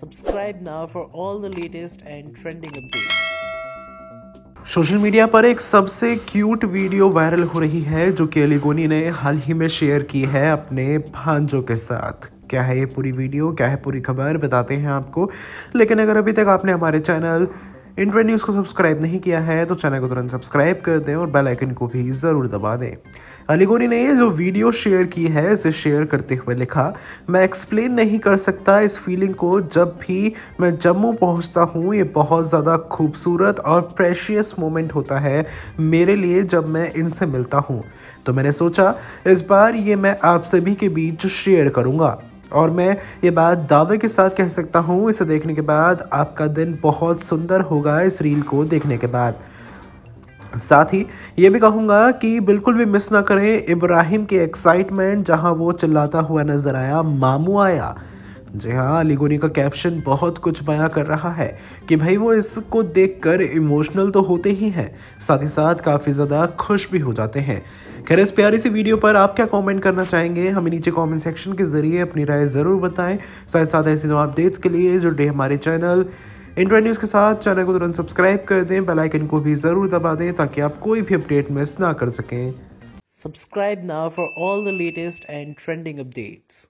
Subscribe now for all the latest and trending updates social media पर एक सबसे cute video viral हो रही है जो कि अलीगोनी ने हाल ही में शेयर की है अपने भांजों के साथ क्या है ये पूरी वीडियो क्या है पूरी खबर बताते हैं आपको लेकिन अगर अभी तक आपने हमारे चैनल इंडिया न्यूज़ को सब्सक्राइब नहीं किया है तो चैनल को तुरंत सब्सक्राइब कर दें और बेल आइकन को भी ज़रूर दबा दें अलीगोनी ने जो वीडियो शेयर की है इसे शेयर करते हुए लिखा मैं एक्सप्लेन नहीं कर सकता इस फीलिंग को जब भी मैं जम्मू पहुंचता हूं ये बहुत ज़्यादा खूबसूरत और प्रेशियस मोमेंट होता है मेरे लिए जब मैं इनसे मिलता हूँ तो मैंने सोचा इस बार ये मैं आप सभी के बीच शेयर करूँगा और मैं ये बात दावे के साथ कह सकता हूँ इसे देखने के बाद आपका दिन बहुत सुंदर होगा इस रील को देखने के बाद साथ ही ये भी कहूँगा कि बिल्कुल भी मिस ना करें इब्राहिम के एक्साइटमेंट जहाँ वो चिल्लाता हुआ नज़र आया मामू आया जी हाँ अलीगोनी का कैप्शन बहुत कुछ बयां कर रहा है कि भाई वो इसको देखकर इमोशनल तो होते ही हैं साथ ही साथ काफ़ी ज़्यादा खुश भी हो जाते हैं खैर इस प्यारी सी वीडियो पर आप क्या कमेंट करना चाहेंगे हमें नीचे कमेंट सेक्शन के ज़रिए अपनी राय ज़रूर बताएं साथ साथ ऐसे जो अपडेट्स के लिए जुड़े हमारे चैनल इंडिया न्यूज़ के साथ चैनल को तुरंत सब्सक्राइब कर दें बेलाइकन को भी ज़रूर दबा दें ताकि आप कोई भी अपडेट मिस ना कर सकें Subscribe now for all the latest and trending updates.